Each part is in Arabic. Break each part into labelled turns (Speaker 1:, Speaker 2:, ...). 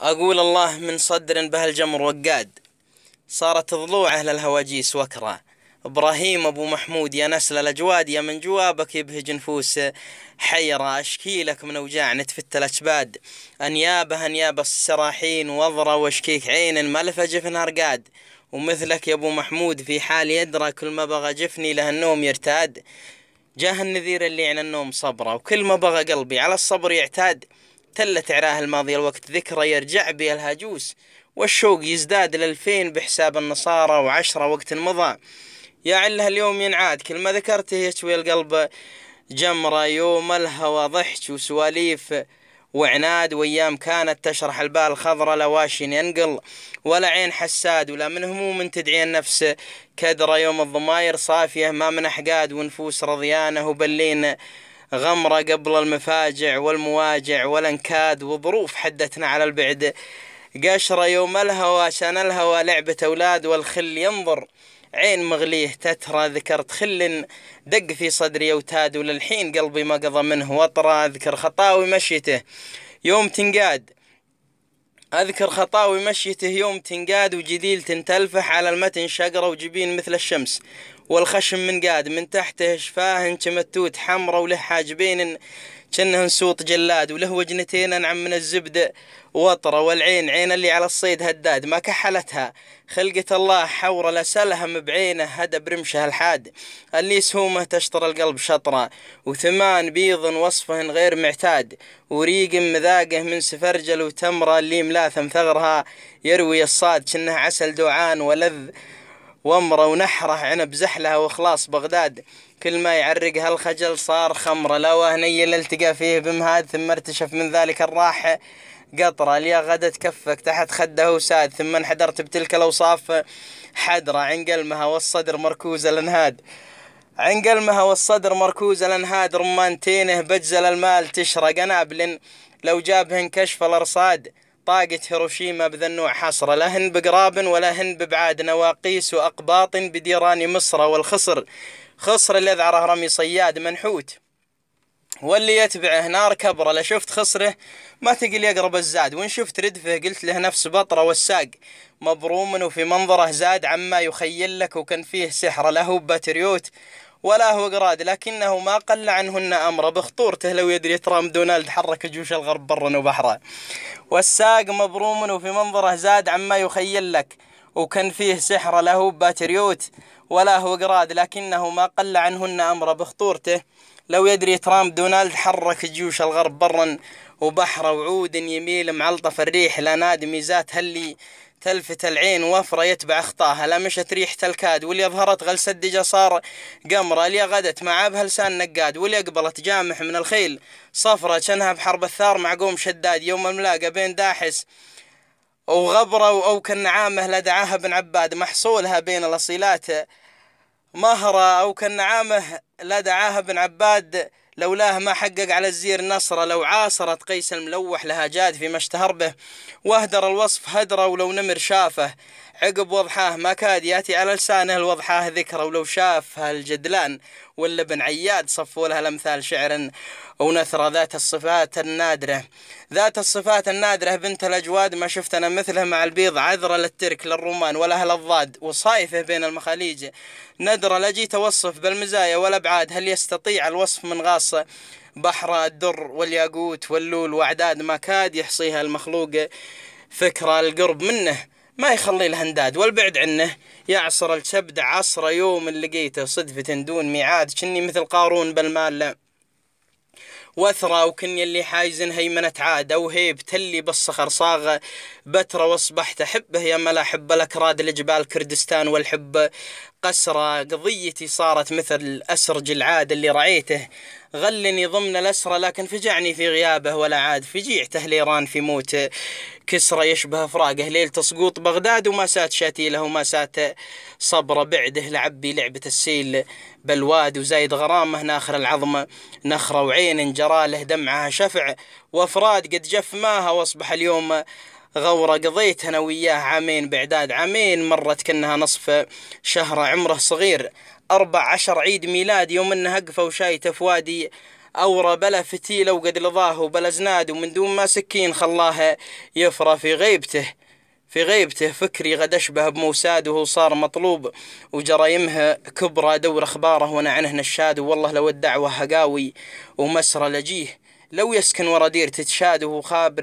Speaker 1: أقول الله من صدر بهالجمر وقاد صارت ضلوعه للهواجيس وكرة إبراهيم أبو محمود يا نسل الأجواد يا من جوابك يبهج نفوس حيرة أشكي لك من أوجاع نتفت الأشباد أنيابه أنياب السراحين وضرة واشكيك عين ملفة جفن أرقاد ومثلك يا أبو محمود في حال يدرى كل ما بغى جفني له النوم يرتاد جاه النذير اللي عن النوم صبره وكل ما بغى قلبي على الصبر يعتاد تلت عراه الماضي الوقت ذكرى يرجع بها الهاجوس والشوق يزداد للفين بحساب النصارى وعشرة وقت مضى يا عله اليوم ينعاد كل ما ذكرته يشوي القلب جمرة يوم الهوى ضحك وسواليف وعناد وأيام كانت تشرح البال خضرة لا ينقل ولا عين حساد ولا من هموم تدعي النفس كدرة يوم الضماير صافية ما من أحقاد ونفوس رضيانة وبلين غمرة قبل المفاجع والمواجع والانكاد وظروف حدتنا على البعد قشرة يوم الهوى شان الهوى لعبة أولاد والخل ينظر عين مغليه تترى ذكرت خل دق في صدري أوتاد وللحين قلبي ما قضى منه وطرى أذكر خطاوي مشيته يوم تنقاد أذكر خطاوي مشيته يوم تنقاد وجديل تنتلفح على المتن شقرة وجبين مثل الشمس والخشم من قاد من تحته شفاه تمتوت حمرة وله حاجبين كأنهن سوط جلاد وله وجنتين أنعم من الزبد وطرة والعين عين اللي على الصيد هداد ما كحلتها خلقة الله حورة لا سلهم بعينه هدى برمشه الحاد اللي سهومه تشطر القلب شطرة وثمان بيض وصفه غير معتاد وريق مذاقه من سفرجل وتمرة اللي ملاثم ثغرها يروي الصاد شنه عسل دوعان ولذ وامره ونحره عنب زحلها وخلاص بغداد كل ما يعرقها الخجل صار خمره لو نيل التقى فيه بمهاد ثم ارتشف من ذلك الراحة قطرة ليا غدت كفك تحت خده وساد ثم انحدرت بتلك الأوصاف حدرة عن قلمها والصدر مركوز الأنهاد عن قلمها والصدر مركوز الأنهاد رمانتينه بجزل المال تشرى قنابل لو جابهن كشف الأرصاد طاقة هيروشيما بذا النوع حصرة لا هن بقراب ولا هن ببعاد نواقيس وأقباط بديران مصر والخصر خصر اللي ذعره رمي صياد منحوت واللي يتبعه نار كبره لا شفت خصره ما تقل يقرب الزاد وان شفت ردفه قلت له نفس بطره والساق مبروم وفي منظره زاد عما يخيل لك وكان فيه سحره له باتريوت ولا هو قراد لكنه ما قل عنهن امره بخطورته لو يدري ترامب دونالد حرك جيوش الغرب برا وبحرا والساق مبروم وفي منظره زاد عما يخيل لك وكان فيه سحر له باتريوت ولا هو قراد لكنه ما قل عنهن امره بخطورته لو يدري ترامب دونالد حرك جيوش الغرب برا وبحرا وعود يميل معلطف الريح لا نادم ذات هلي تلفت العين وفرة يتبع أخطاها لا مشت الكاد واللي ظهرت الدجا صار قمرة اللي غدت مع أبها لسان نقاد واللي قبلت جامح من الخيل صفرة شنها بحرب الثار مع قوم شداد يوم الملاقى بين داحس وغبرة أو كالنعامة لدعاها بن عباد محصولها بين الأصيلات مهرة أو كالنعامة لدعاها بن عباد لولاه ما حقق على الزير نصرة لو عاصرت قيس الملوح لها جاد فيما اشتهر به واهدر الوصف هدره ولو نمر شافه عقب وضحاه ما كاد ياتي على لسانه الوضحاه ذكره ولو شافها الجدلان ولا بن عياد صفوا لها الأمثال شعرا ونثرة ذات الصفات النادرة ذات الصفات النادرة بنت الأجواد ما شفت أنا مثله مع البيض عذرة للترك للرومان والأهل الضاد وصايفه بين المخاليج ندرة لجي توصف بالمزايا والأبعاد هل يستطيع الوصف من غاصة بحر الدر والياقوت واللول وأعداد ما كاد يحصيها المخلوق فكرة القرب منه ما يخلي الهنداد والبعد عنه يعصر الكبد عصر يوم لقيته صدفة دون ميعاد كني مثل قارون بالمال وثرى وثرة وكني اللي حايزن هيمنة عاد أو هيب تلي بالصخر صاغ بترة واصبحت أحبه يا ملا حب الأكراد لجبال كردستان والحب قسرة قضيتي صارت مثل أسرج العاد اللي رعيته غلني ضمن الأسرى لكن فجعني في غيابه ولا عاد فجيع تهليران في موت كسرى يشبه فراقه ليلة سقوط بغداد وما سات شاتيله وما سات صبره بعده لعبي لعبة السيل بالواد وزايد غرامه ناخر العظم نخرة وعين جراله دمعها شفع وأفراد قد جف ماها وأصبح اليوم غورة قضيت أنا وياه عامين بإعداد عامين مرت كأنها نصف شهر عمره صغير أربع عشر عيد ميلاد يوم أنه أقفى وشايته في وادي أورى بلا فتيلة وقد لضاه وبلا زناد ومن دون ما سكين خلاه يفرى في غيبته في غيبته فكري غد أشبه بموساد وهو صار مطلوب وجرايمه كبرى دور أخباره وأنا عنه نشاد والله لو الدعوة هقاوي ومسرى لجيه لو يسكن وردير تتشاده خابر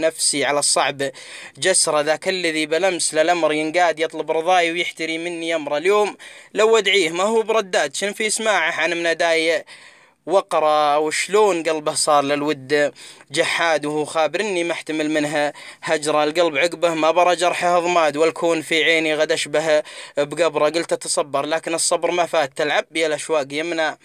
Speaker 1: نفسي على الصعب جسر ذاك الذي بلمس للأمر ينقاد يطلب رضاي ويحتري مني أمره اليوم لو أدعيه ما هو برداد شن في سماعه عن مناداي وقرا وشلون قلبه صار للود جحاد وهو خابر اني ما احتمل منها هجرة القلب عقبه ما برى جرحه ضماد والكون في عيني غد اشبه بقبره قلت اتصبر لكن الصبر ما فات تلعب يا الاشواق يمنى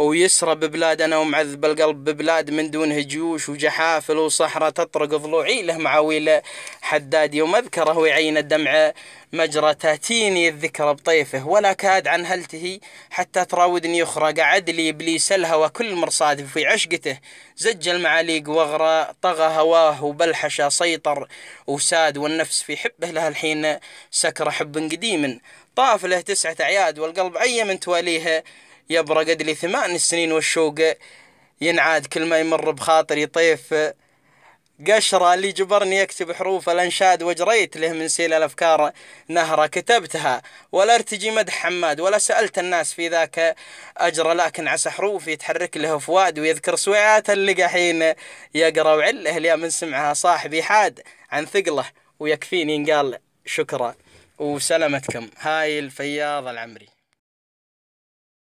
Speaker 1: ويسرى انا ومعذب القلب ببلاد من دونه جيوش وجحافل وصحراء تطرق ضلوعي له معاويل حدادي ومذكره ويعين الدمع مجرى تاتيني الذكرى بطيفه ولا كاد عن هلته حتى تراودني أخرى قعد لي إبليس الهوى كل مرصاد في عشقته زج المعاليق واغرى طغى هواه وبلحشة سيطر وساد والنفس في حبه لها الحين سكر حب قديم طاف له تسعة أعياد والقلب أي من تواليها يبرى قد لي ثمان سنين والشوق ينعاد كل ما يمر بخاطري طيف قشرة اللي جبرني أكتب حروف الأنشاد وجريت له من سيل الأفكار نهرة كتبتها ولا ارتجي مدح حماد ولا سألت الناس في ذاك أجر لكن عسى حروف يتحرك له فؤاد ويذكر سويعات اللقاحين حين يقرأ وعله اليا من سمعها صاحبي حاد عن ثقله ويكفيني قال شكرا وسلامتكم هاي الفياض العمري